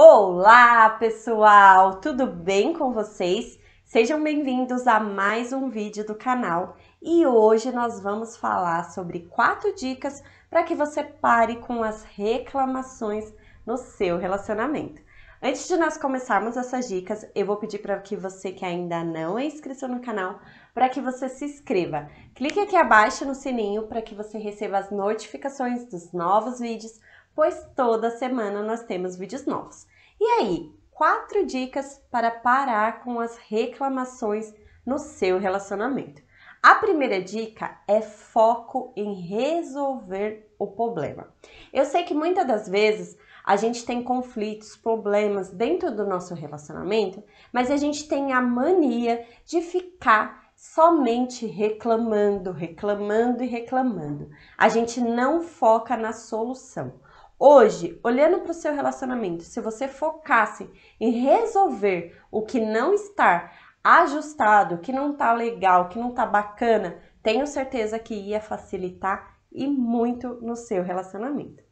Olá, pessoal! Tudo bem com vocês? Sejam bem-vindos a mais um vídeo do canal e hoje nós vamos falar sobre quatro dicas para que você pare com as reclamações no seu relacionamento. Antes de nós começarmos essas dicas, eu vou pedir para que você que ainda não é inscrito no canal, para que você se inscreva. Clique aqui abaixo no sininho para que você receba as notificações dos novos vídeos, pois toda semana nós temos vídeos novos. E aí, quatro dicas para parar com as reclamações no seu relacionamento. A primeira dica é foco em resolver o problema. Eu sei que muitas das vezes a gente tem conflitos, problemas dentro do nosso relacionamento, mas a gente tem a mania de ficar somente reclamando, reclamando e reclamando. A gente não foca na solução. Hoje, olhando para o seu relacionamento, se você focasse em resolver o que não está ajustado, que não está legal, que não está bacana, tenho certeza que ia facilitar e muito no seu relacionamento.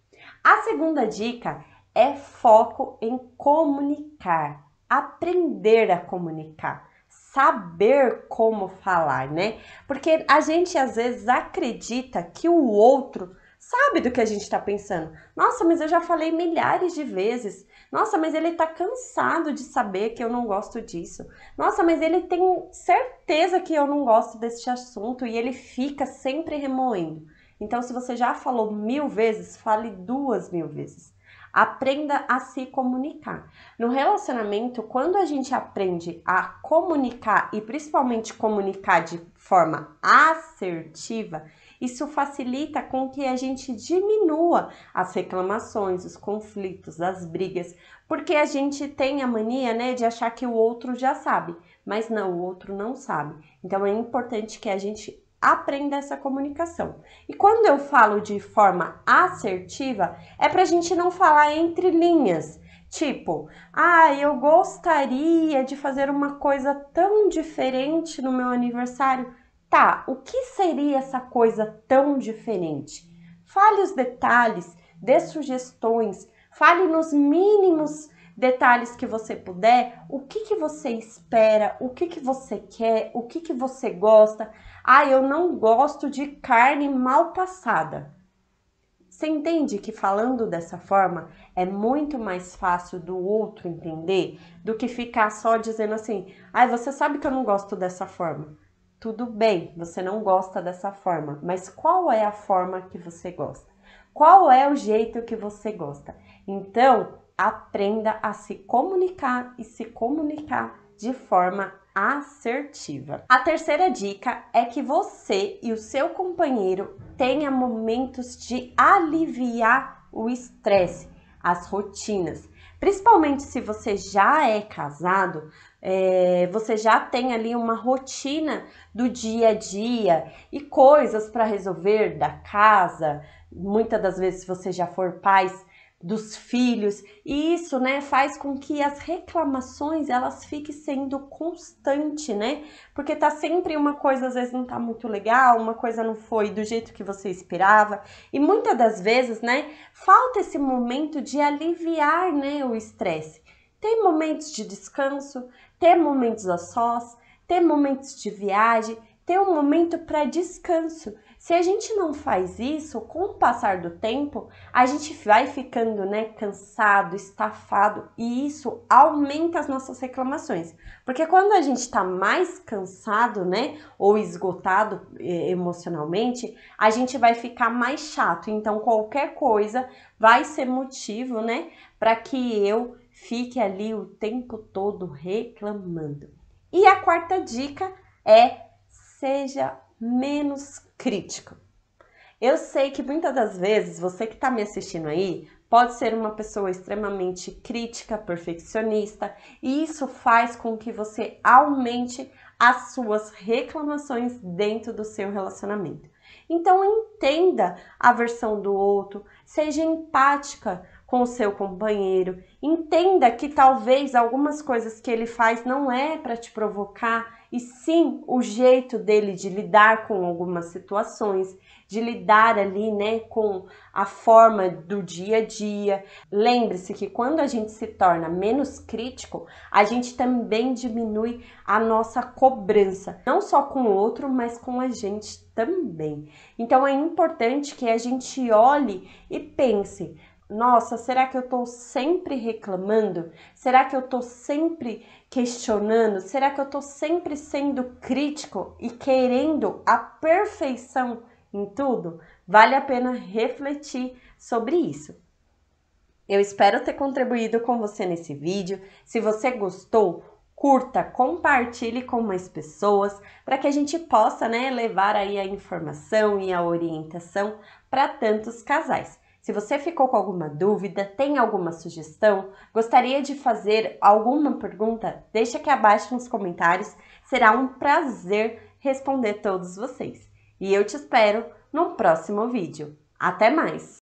A segunda dica é foco em comunicar, aprender a comunicar, saber como falar, né? Porque a gente às vezes acredita que o outro sabe do que a gente está pensando. Nossa, mas eu já falei milhares de vezes. Nossa, mas ele está cansado de saber que eu não gosto disso. Nossa, mas ele tem certeza que eu não gosto deste assunto e ele fica sempre remoendo. Então, se você já falou mil vezes, fale duas mil vezes. Aprenda a se comunicar. No relacionamento, quando a gente aprende a comunicar e principalmente comunicar de forma assertiva, isso facilita com que a gente diminua as reclamações, os conflitos, as brigas, porque a gente tem a mania, né, de achar que o outro já sabe, mas não, o outro não sabe. Então é importante que a gente aprenda essa comunicação. E quando eu falo de forma assertiva, é para a gente não falar entre linhas. Tipo, ah, eu gostaria de fazer uma coisa tão diferente no meu aniversário, Tá, o que seria essa coisa tão diferente? Fale os detalhes, dê sugestões, fale nos mínimos detalhes que você puder, o que, que você espera, o que, que você quer, o que, que você gosta. Ah, eu não gosto de carne mal passada. Você entende que falando dessa forma é muito mais fácil do outro entender do que ficar só dizendo assim: ai, ah, você sabe que eu não gosto dessa forma. Tudo bem, você não gosta dessa forma, mas qual é a forma que você gosta? Qual é o jeito que você gosta? Então, aprenda a se comunicar e se comunicar de forma assertiva. A terceira dica é que você e o seu companheiro tenham momentos de aliviar o estresse, as rotinas. Principalmente se você já é casado, é, você já tem ali uma rotina do dia a dia e coisas para resolver da casa. Muitas das vezes, você já for pais dos filhos, e isso, né, faz com que as reclamações elas fiquem sendo constante, né? Porque tá sempre uma coisa às vezes não tá muito legal, uma coisa não foi do jeito que você esperava, e muitas das vezes, né, falta esse momento de aliviar, né, o estresse. Ter momentos de descanso, ter momentos a sós, ter momentos de viagem, ter um momento para descanso. Se a gente não faz isso, com o passar do tempo, a gente vai ficando, né, cansado, estafado, e isso aumenta as nossas reclamações. Porque quando a gente está mais cansado, né, ou esgotado emocionalmente, a gente vai ficar mais chato. Então qualquer coisa vai ser motivo, né, para que eu fique ali o tempo todo reclamando. E a quarta dica é seja menos crítico. Eu sei que muitas das vezes você que está me assistindo aí pode ser uma pessoa extremamente crítica, perfeccionista, e isso faz com que você aumente as suas reclamações dentro do seu relacionamento. Então entenda a versão do outro, seja empática com o seu companheiro. Entenda que talvez algumas coisas que ele faz não é para te provocar, e sim o jeito dele de lidar com algumas situações, de lidar ali, né, com a forma do dia a dia. Lembre-se que quando a gente se torna menos crítico, a gente também diminui a nossa cobrança, não só com o outro, mas com a gente também. Então é importante que a gente olhe e pense: nossa, será que eu estou sempre reclamando? Será que eu estou sempre questionando? Será que eu estou sempre sendo crítico e querendo a perfeição em tudo? Vale a pena refletir sobre isso. Eu espero ter contribuído com você nesse vídeo. Se você gostou, curta, compartilhe com mais pessoas para que a gente possa né, levar aí a informação e a orientação para tantos casais. Se você ficou com alguma dúvida, tem alguma sugestão, gostaria de fazer alguma pergunta, deixa aqui abaixo nos comentários. Será um prazer responder todos vocês. E eu te espero no próximo vídeo. Até mais!